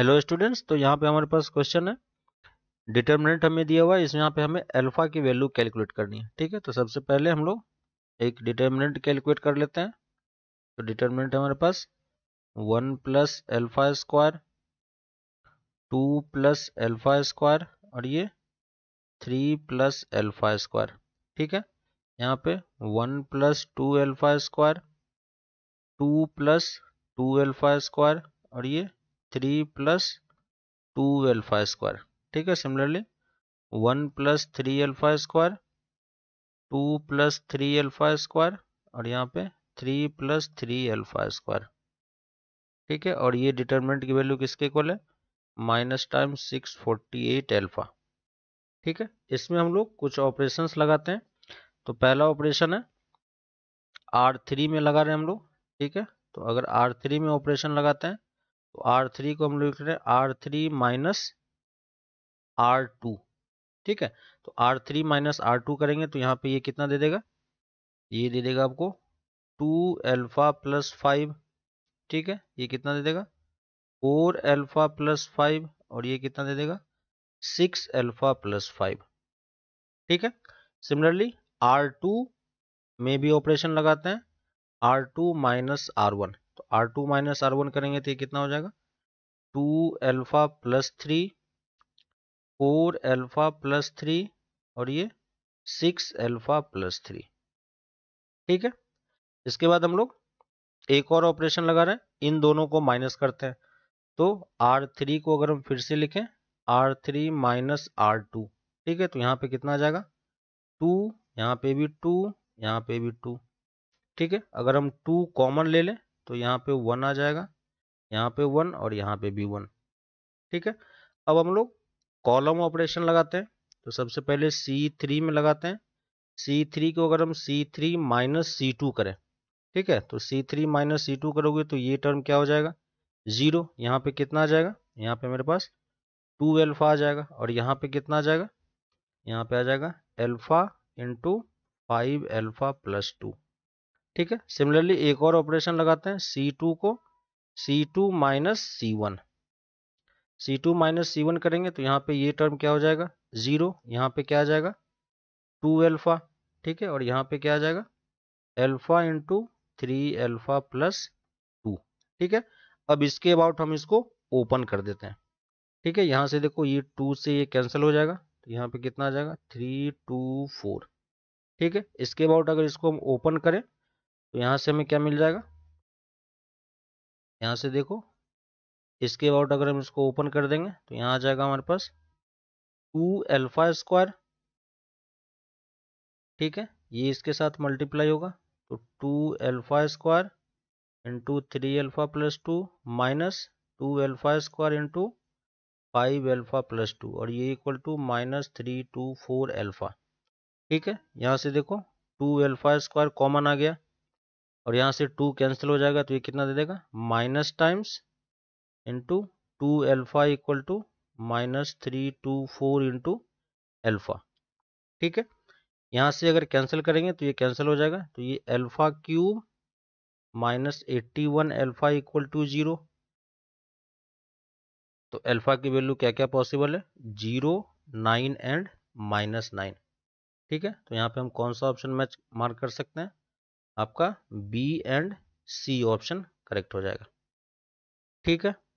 hello students तो यहाँ पे हमारे पास क्वेश्चन है डिटर्मिनेंट हमें दिया हुआ है इसमें यहाँ पे हमें अल्फा की वैल्यू कैलकुलेट करनी है ठीक है तो सबसे पहले हम लोग एक डिटर्मिनेंट कैलकुलेट कर लेते हैं तो डिटर्मिनेंट हमारे पास one plus alpha square two plus alpha square और ये थ्री प्लस एल्फा स्क्वायर ठीक है यहाँ पे one plus two alpha square two plus two alpha square और ये three plus two alpha square ठीक है similarly one plus three alpha square two plus three alpha square और यहाँ पे three plus three alpha square ठीक है और ये डिटर्मिनेंट की वैल्यू किसके इक्वल है minus time six forty eight alpha ठीक है इसमें हम लोग कुछ ऑपरेशन लगाते हैं तो पहला ऑपरेशन है आर थ्री में लगा रहे हैं हम लोग ठीक है तो अगर आर थ्री में ऑपरेशन लगाते हैं तो आर थ्री को हम लिख रहे हैं R three minus R two ठीक है तो R three minus R two करेंगे तो यहाँ पे ये कितना दे देगा ये दे देगा आपको टू एल्फा प्लस फाइव ठीक है ये कितना दे देगा फोर एल्फा प्लस फाइव और ये कितना दे देगा सिक्स एल्फा प्लस फाइव ठीक है सिमिलरली आर टू में भी ऑपरेशन लगाते हैं R two minus R one तो R two minus R one करेंगे तो ये कितना हो जाएगा two alpha plus three four alpha plus three और ये सिक्स एल्फा प्लस थ्री ठीक है इसके बाद हम लोग एक और ऑपरेशन लगा रहे हैं इन दोनों को माइनस करते हैं तो आर थ्री को अगर हम फिर से लिखें R three minus R two ठीक है तो यहाँ पे कितना आ जाएगा टू यहाँ पे भी टू यहाँ पे भी टू ठीक है अगर हम टू कॉमन ले लें तो यहाँ पे वन आ जाएगा यहाँ पे वन और यहाँ पे भी वन ठीक है अब हम लोग कॉलम ऑपरेशन लगाते हैं तो सबसे पहले सी थ्री में लगाते हैं सी थ्री को अगर हम C three minus C two करें ठीक है तो C three minus C two करोगे तो ये टर्म क्या हो जाएगा जीरो यहाँ पे कितना आ जाएगा यहाँ पे मेरे पास टू एल्फा आ जाएगा और यहाँ पे कितना आ जाएगा यहाँ पे आ जाएगा alpha into five alpha plus two ठीक है सिमिलरली एक और ऑपरेशन लगाते हैं सी टू को C two minus C one C two minus C one करेंगे तो यहाँ पे ये टर्म क्या हो जाएगा जीरो यहाँ पे क्या आ जाएगा टू एल्फा ठीक है और यहाँ पे क्या आ जाएगा alpha into three alpha plus two ठीक है अब इसके अबाउट हम इसको ओपन कर देते हैं ठीक है यहाँ से देखो ये टू से ये कैंसिल हो जाएगा तो यहाँ पे कितना आ जाएगा थ्री टू फोर ठीक है इसके अबाउट अगर इसको हम ओपन करें तो यहाँ से हमें क्या मिल जाएगा यहाँ से देखो इसके अबाउट अगर हम इसको ओपन कर देंगे तो यहाँ आ जाएगा हमारे पास टू एल्फा स्क्वायर ठीक है ये इसके साथ मल्टीप्लाई होगा तो two alpha square into three alpha plus two minus two alpha square into five alpha plus two और ये equal to minus three two four alpha ठीक है यहाँ से देखो टू एल्फा स्क्वायर कॉमन आ गया और यहाँ से टू कैंसिल हो जाएगा तो ये कितना दे देगा minus times into two alpha equal to minus three two four into alpha ठीक है यहाँ से अगर कैंसिल करेंगे तो ये कैंसिल हो जाएगा तो ये alpha cube minus eighty one alpha equal to zero तो एल्फा की वैल्यू क्या क्या पॉसिबल है zero nine and minus nine ठीक है तो यहाँ पे हम कौन सा ऑप्शन मैच मार्क कर सकते हैं आपका B and C option correct हो जाएगा ठीक है